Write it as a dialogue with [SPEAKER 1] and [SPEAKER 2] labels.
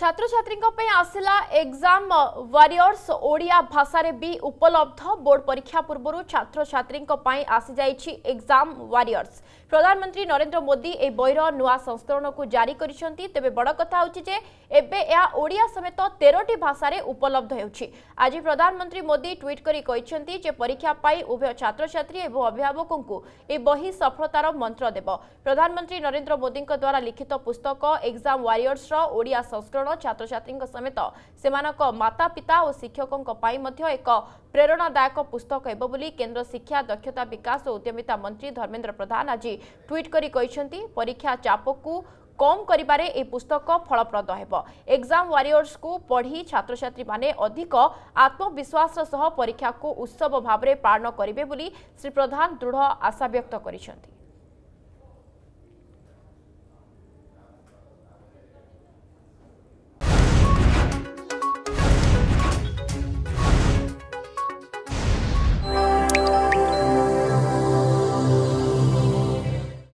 [SPEAKER 1] ছাত্রছাত্রীঙ্ক পাই আসিলা exam warriors Odia ভাষারে বি উপলব্ধ বোর্ড পরীক্ষা পূর্বরু ছাত্রছাত্রীঙ্ক পাই আসি যাইছি এক্সাম ওয়ারিয়র্স প্রধানমন্ত্রী নরেন্দ্র মোদি এই বইর নূয়া সংস্করণকু জারি করেছেন তেবে বড় কথা হচ্ছে যে এবে এয়া ওড়িয়া সমেত তেরোটি ভাষারে উপলব্ধ হেউছি আজ প্রধানমন্ত্রী মোদি ট্যুইট করে କହିଛନ୍ତି যে পরীক্ষা পাই উভয় ছাত্রছাত্রী এবং অভিভাবকଙ୍କୁ এই বহি সফলতার মন্ত্র দেব প্রধানমন্ত্রী নরেন্দ্র মোদিঙ্ক দ্বারা লিখিত পুস্তক এক্সাম ওয়ারিয়র্সর ওড়িয়া সংস্করণ छेत मातापिता शिक्षक प्रेरणादायक पुस्तक केन्द्र शिक्षा दक्षता बिकास उद्यमिता मन्त्री धर्मेन्द्र प्रधान आज ट्विट गरिपु कम गरक फलप्रद एक्जाम वारियर्सको पढि छ अधिक आत्मविश्वास परीक्षाको उत्सव भावना पान गरे श्री प्रधान दृढ आशा व्यक्त गरि